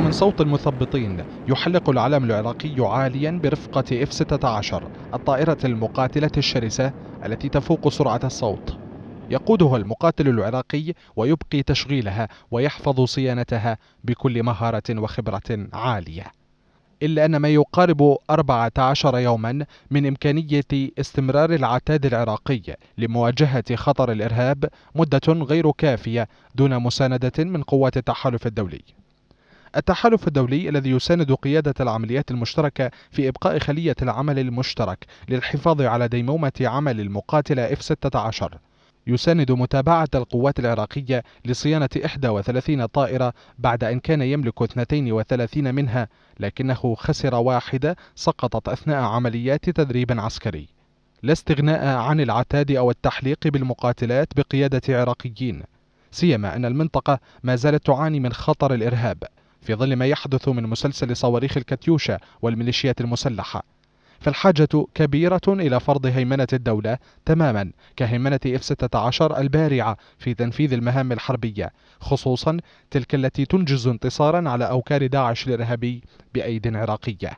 من صوت المثبطين يحلق العلم العراقي عاليا برفقة اف 16 الطائرة المقاتلة الشرسة التي تفوق سرعة الصوت يقودها المقاتل العراقي ويبقي تشغيلها ويحفظ صيانتها بكل مهارة وخبرة عالية إلا أن ما يقارب 14 يوما من إمكانية استمرار العتاد العراقي لمواجهة خطر الإرهاب مدة غير كافية دون مساندة من قوات التحالف الدولي التحالف الدولي الذي يساند قيادة العمليات المشتركة في إبقاء خلية العمل المشترك للحفاظ على ديمومة عمل المقاتلة F-16 يساند متابعة القوات العراقية لصيانة 31 طائرة بعد أن كان يملك 32 منها لكنه خسر واحدة سقطت أثناء عمليات تدريب عسكري لا استغناء عن العتاد أو التحليق بالمقاتلات بقيادة عراقيين سيما أن المنطقة ما زالت تعاني من خطر الإرهاب في ظل ما يحدث من مسلسل صواريخ الكاتيوشا والميليشيات المسلحة فالحاجة كبيرة إلى فرض هيمنة الدولة تماما كهيمنة F-16 البارعة في تنفيذ المهام الحربية خصوصا تلك التي تنجز انتصارا على أوكار داعش الإرهابي بأيد عراقية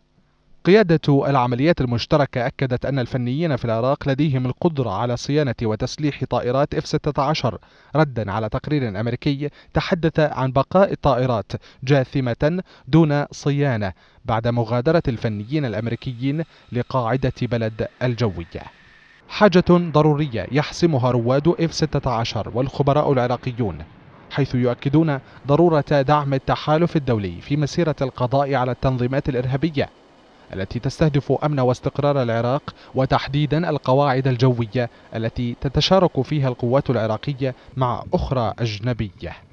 قيادة العمليات المشتركة أكدت أن الفنيين في العراق لديهم القدرة على صيانة وتسليح طائرات F-16 ردا على تقرير أمريكي تحدث عن بقاء الطائرات جاثمة دون صيانة بعد مغادرة الفنيين الأمريكيين لقاعدة بلد الجوية حاجة ضرورية يحسمها رواد F-16 والخبراء العراقيون حيث يؤكدون ضرورة دعم التحالف الدولي في مسيرة القضاء على التنظيمات الإرهابية التي تستهدف أمن واستقرار العراق وتحديدا القواعد الجوية التي تتشارك فيها القوات العراقية مع أخرى أجنبية